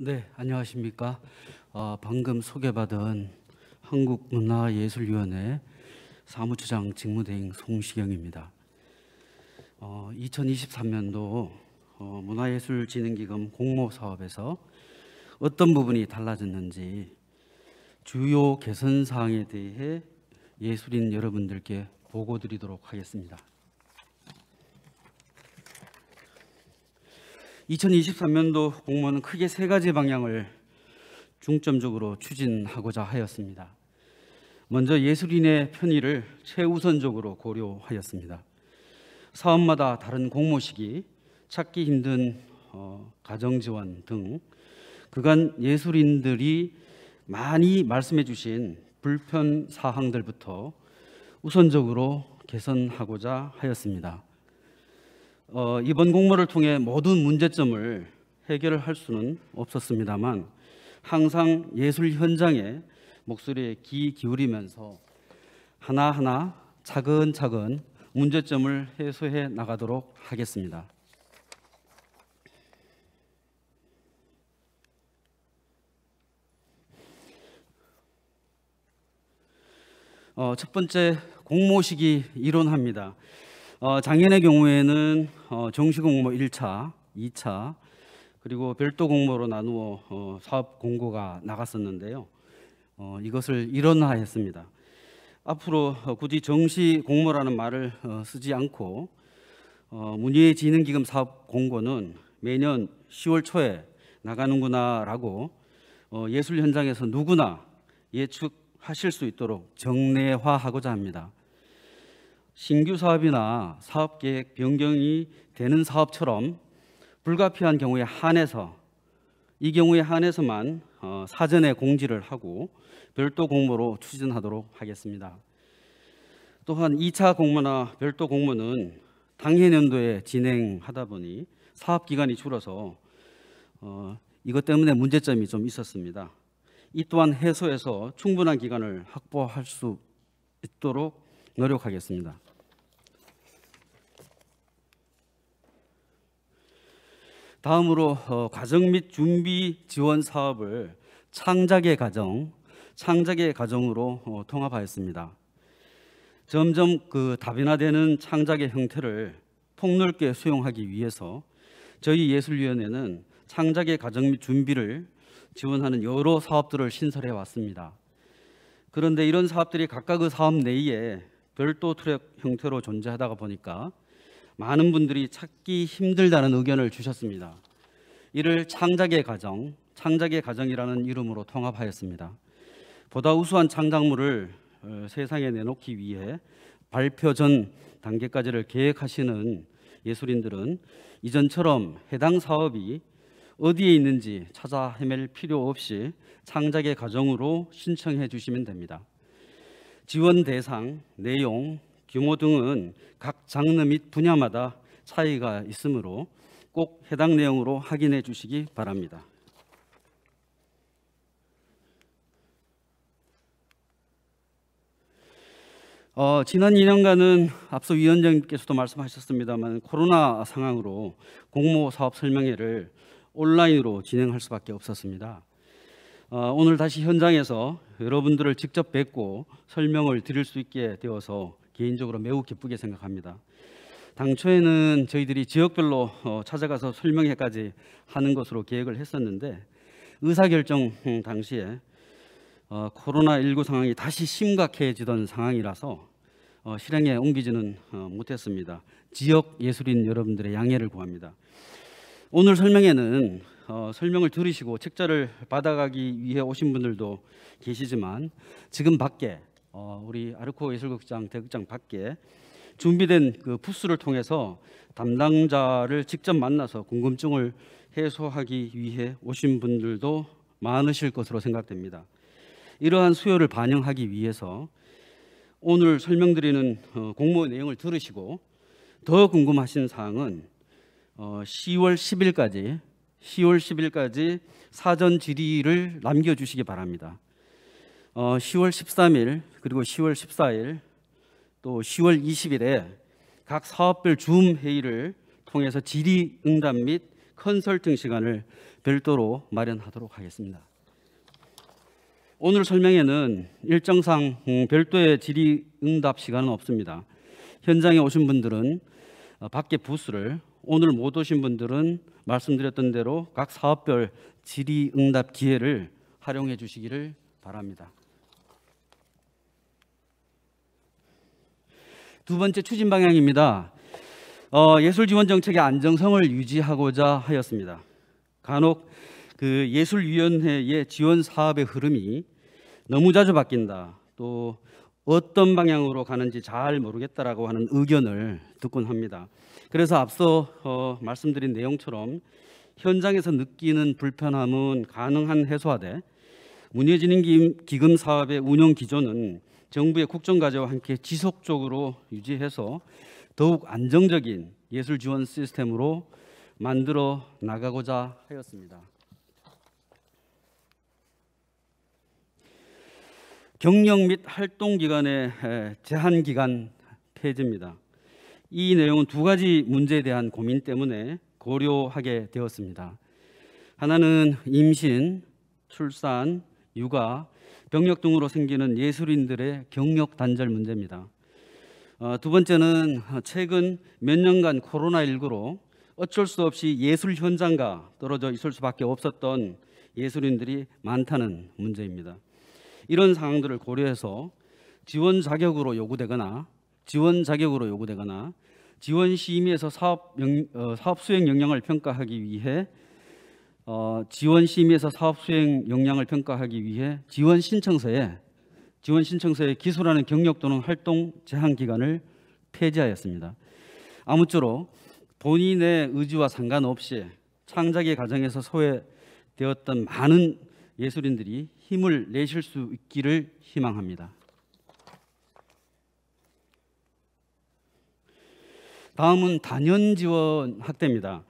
네, 안녕하십니까. 어, 방금 소개받은 한국문화예술위원회 사무처장 직무대행 송시경입니다. 어, 2023년도 어, 문화예술진흥기금 공모 사업에서 어떤 부분이 달라졌는지 주요 개선 사항에 대해 예술인 여러분들께 보고 드리도록 하겠습니다. 2023년도 공무원은 크게 세 가지 방향을 중점적으로 추진하고자 하였습니다. 먼저 예술인의 편의를 최우선적으로 고려하였습니다. 사업마다 다른 공모 시기, 찾기 힘든 어, 가정 지원 등 그간 예술인들이 많이 말씀해 주신 불편 사항들부터 우선적으로 개선하고자 하였습니다. 어, 이번 공모를 통해 모든 문제점을 해결할 수는 없었습니다만 항상 예술 현장에 목소리에 귀 기울이면서 하나하나 차근차근 문제점을 해소해 나가도록 하겠습니다. 어, 첫 번째 공모식이 이론합니다. 어, 작년의 경우에는 어, 정시 공모 1차, 2차 그리고 별도 공모로 나누어 어, 사업 공고가 나갔었는데요. 어, 이것을 일원화했습니다. 앞으로 어, 굳이 정시 공모라는 말을 어, 쓰지 않고 어, 문예지능기금 사업 공고는 매년 10월 초에 나가는구나라고 어, 예술 현장에서 누구나 예측하실 수 있도록 정례화하고자 합니다. 신규 사업이나 사업 계획 변경이 되는 사업처럼 불가피한 경우에 한해서 이 경우에 한해서만 어, 사전에 공지를 하고 별도 공모로 추진하도록 하겠습니다. 또한 2차 공모나 별도 공모는 당해 년도에 진행하다 보니 사업 기간이 줄어서 어, 이것 때문에 문제점이 좀 있었습니다. 이 또한 해소해서 충분한 기간을 확보할 수 있도록 노력하겠습니다. 다음으로 어, 과정 및 준비 지원 사업을 창작의 과정, 창작의 과정으로 어, 통합하였습니다. 점점 그 다변화되는 창작의 형태를 폭넓게 수용하기 위해서 저희 예술위원회는 창작의 과정 및 준비를 지원하는 여러 사업들을 신설해 왔습니다. 그런데 이런 사업들이 각각의 그 사업 내에 별도 트랙 형태로 존재하다가 보니까 많은 분들이 찾기 힘들다는 의견을 주셨습니다. 이를 창작의 가정, 창작의 가정이라는 이름으로 통합하였습니다. 보다 우수한 창작물을 어, 세상에 내놓기 위해 발표 전 단계까지를 계획하시는 예술인들은 이전처럼 해당 사업이 어디에 있는지 찾아 헤맬 필요 없이 창작의 과정으로 신청해 주시면 됩니다. 지원 대상, 내용, 규모 등은 각 장르 및 분야마다 차이가 있으므로 꼭 해당 내용으로 확인해 주시기 바랍니다. 어, 지난 2년간은 앞서 위원장님께서도 말씀하셨습니다만 코로나 상황으로 공모 사업 설명회를 온라인으로 진행할 수밖에 없었습니다. 어, 오늘 다시 현장에서 여러분들을 직접 뵙고 설명을 드릴 수 있게 되어서 개인적으로 매우 기쁘게 생각합니다. 당초에는 저희들이 지역별로 어, 찾아가서 설명회까지 하는 것으로 계획을 했었는데 의사결정 음, 당시에 어, 코로나19 상황이 다시 심각해지던 상황이라서 어, 실행에 옮기지는 못했습니다. 지역 예술인 여러분들의 양해를 구합니다. 오늘 설명회는 설명을 들으시고 책자를 받아가기 위해 오신 분들도 계시지만 지금 밖에 어, 우리 아르코 예술극장 대극장 밖에 준비된 그 부스를 통해서 담당자를 직접 만나서 궁금증을 해소하기 위해 오신 분들도 많으실 것으로 생각됩니다. 이러한 수요를 반영하기 위해서 오늘 설명드리는 어, 공모 내용을 들으시고 더 궁금하신 사항은 10월 어, 10일까지 10월 10일까지 사전 질의를 남겨주시기 바랍니다. 어, 10월 13일 그리고 10월 14일 또 10월 20일에 각 사업별 줌 회의를 통해서 질의 응답 및 컨설팅 시간을 별도로 마련하도록 하겠습니다. 오늘 설명에는 일정상 음, 별도의 질의 응답 시간은 없습니다. 현장에 오신 분들은 어, 밖에 부스를 오늘 못 오신 분들은 말씀드렸던 대로 각 사업별 질의 응답 기회를 활용해 주시기를 바랍니다. 두 번째 추진 방향입니다. 어, 예술 지원 정책의 안정성을 유지하고자 하였습니다. 간혹 그 예술위원회의 지원 사업의 흐름이 너무 자주 바뀐다. 또 어떤 방향으로 가는지 잘 모르겠다라고 하는 의견을 듣곤 합니다. 그래서 앞서 어, 말씀드린 내용처럼 현장에서 느끼는 불편함은 가능한 해소하되 문예진흥 기금 사업의 운영 기조는 정부의 국정과제와 함께 지속적으로 유지해서 더욱 안정적인 예술 지원 시스템으로 만들어 나가고자 하였습니다. 경력 및 활동 기간의 제한 기간 폐지입니다. 이 내용은 두 가지 문제에 대한 고민 때문에 고려하게 되었습니다. 하나는 임신, 출산, 육아, 병력 등으로 생기는 예술인들의 경력 단절 문제입니다. 어, 두 번째는 최근 몇 년간 코로나19로 어쩔 수 없이 예술 현장과 떨어져 있을 수밖에 없었던 예술인들이 많다는 문제입니다. 이런 상황들을 고려해서 지원 자격으로 요구되거나 지원 자격으로 요구되거나 지원 심의에서 사업, 영, 어, 사업 수행 역량을 평가하기 위해 어, 지원 심의에서 사업 수행 역량을 평가하기 위해 지원 신청서에 지원 신청서에 기술하는 경력 또는 활동 제한 기간을 폐지하였습니다. 아무쪼록 본인의 의지와 상관없이 창작의 과정에서 소외되었던 많은 예술인들이 힘을 내실 수 있기를 희망합니다. 다음은 단연 지원 확대입니다.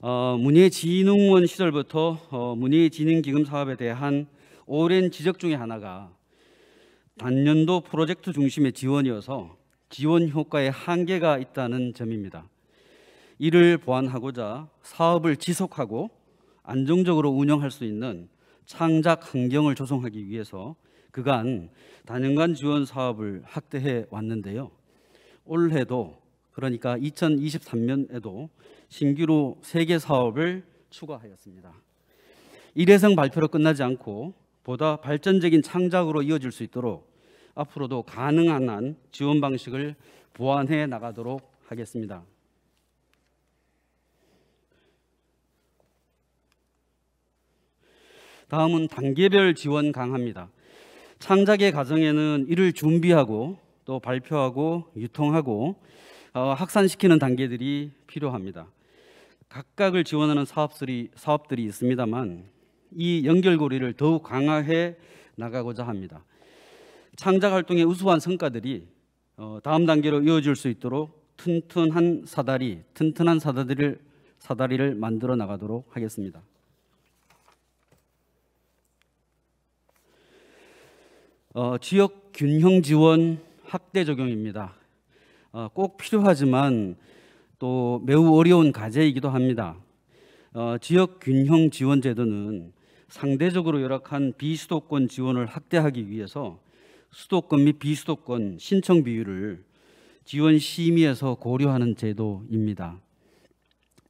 어, 문예진흥원 시절부터 어, 문예진흥기금 사업에 대한 오랜 지적 중의 하나가 단년도 프로젝트 중심의 지원이어서 지원 효과에 한계가 있다는 점입니다. 이를 보완하고자 사업을 지속하고 안정적으로 운영할 수 있는 창작 환경을 조성하기 위해서 그간 단연간 지원 사업을 확대해 왔는데요. 올해도 그러니까 2023년에도 신규로 세개 사업을 추가하였습니다. 일회성 발표로 끝나지 않고 보다 발전적인 창작으로 이어질 수 있도록 앞으로도 가능한 한 지원 방식을 보완해 나가도록 하겠습니다. 다음은 단계별 지원 강화입니다. 창작의 과정에는 이를 준비하고 또 발표하고 유통하고 어, 확산시키는 단계들이 필요합니다. 각각을 지원하는 사업들이, 사업들이 있습니다만 이 연결고리를 더욱 강화해 나가고자 합니다. 창작 활동의 우수한 성과들이 어, 다음 단계로 이어질 수 있도록 튼튼한 사다리, 튼튼한 사다리를 사다리를 만들어 나가도록 하겠습니다. 어, 지역 균형 지원 확대 적용입니다. 어, 꼭 필요하지만 또 매우 어려운 과제이기도 합니다. 어, 지역 균형 지원 제도는 상대적으로 열악한 비수도권 지원을 확대하기 위해서 수도권 및 비수도권 신청 비율을 지원 심의에서 고려하는 제도입니다.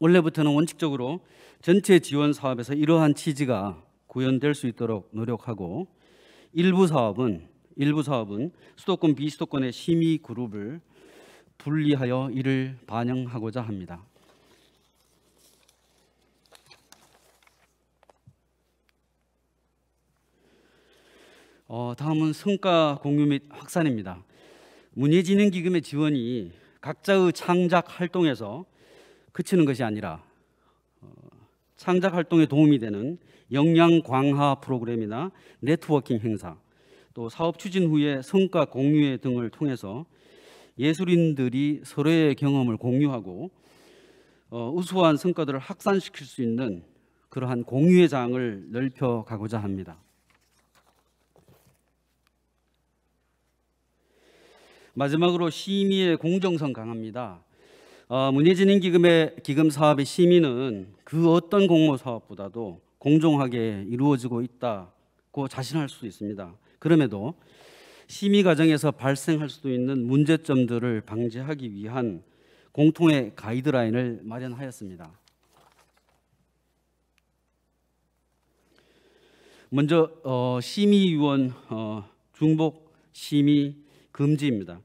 원래부터는 원칙적으로 전체 지원 사업에서 이러한 취지가 구현될 수 있도록 노력하고 일부 사업은 일부 사업은 수도권 비수도권의 심의 그룹을 분리하여 이를 반영하고자 합니다. 어, 다음은 성과 공유 및 확산입니다. 문예진흥기금의 지원이 각자의 창작 활동에서 그치는 것이 아니라 어, 창작 활동에 도움이 되는 역량 강화 프로그램이나 네트워킹 행사, 또 사업 추진 후에 성과 공유회 등을 통해서 예술인들이 서로의 경험을 공유하고 어, 우수한 성과들을 확산시킬 수 있는 그러한 공유의 장을 넓혀 가고자 합니다. 마지막으로 시민의 공정성 강합니다. 어, 문예진흥기금의 기금 사업의 시민은 그 어떤 공모 사업보다도 공정하게 이루어지고 있다고 자신할 수 있습니다. 그럼에도 심의 과정에서 발생할 수도 있는 문제점들을 방지하기 위한 공통의 가이드라인을 마련하였습니다. 먼저 어, 심의위원 어, 중복 심의 금지입니다.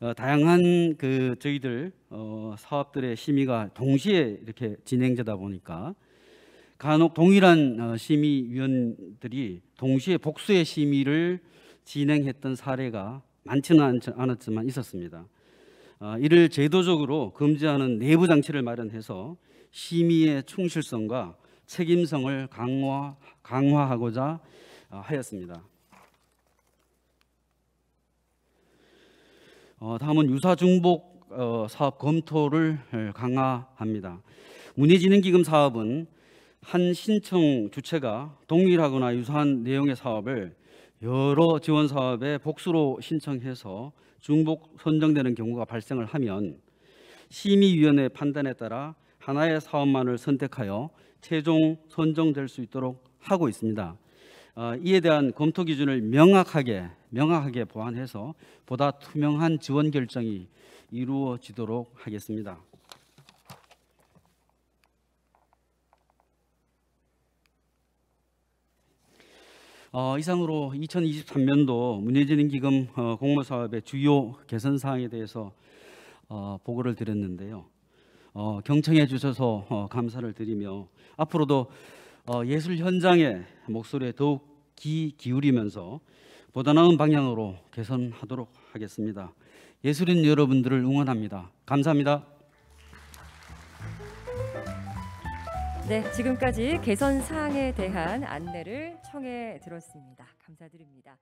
어, 다양한 그 저희들 어, 사업들의 심의가 동시에 이렇게 진행되다 보니까 간혹 동일한 어, 심의위원들이 동시에 복수의 심의를 진행했던 사례가 많지는 않았지만 있었습니다. 어, 이를 제도적으로 금지하는 내부 장치를 마련해서 심의의 충실성과 책임성을 강화, 강화하고자 어, 하였습니다. 어, 다음은 유사중복 사업 검토를 강화합니다. 문의지능기금 사업은 한 신청 주체가 동일하거나 유사한 내용의 사업을 여러 지원 사업에 복수로 신청해서 중복 선정되는 경우가 발생을 하면 심의위원회 판단에 따라 하나의 사업만을 선택하여 최종 선정될 수 있도록 하고 있습니다. 어, 이에 대한 검토 기준을 명확하게 명확하게 보완해서 보다 투명한 지원 결정이 이루어지도록 하겠습니다. 어, 이상으로 2023년도 문예진흥기금 어, 공모사업의 주요 개선 사항에 대해서 어, 보고를 드렸는데요. 어, 경청해 주셔서 어, 감사를 드리며 앞으로도 어, 예술 현장의 목소리에 더욱 귀 기울이면서 보다 나은 방향으로 개선하도록 하겠습니다. 예술인 여러분들을 응원합니다. 감사합니다. 네, 지금까지 개선 사항에 대한 안내를 청해 들었습니다. 감사드립니다.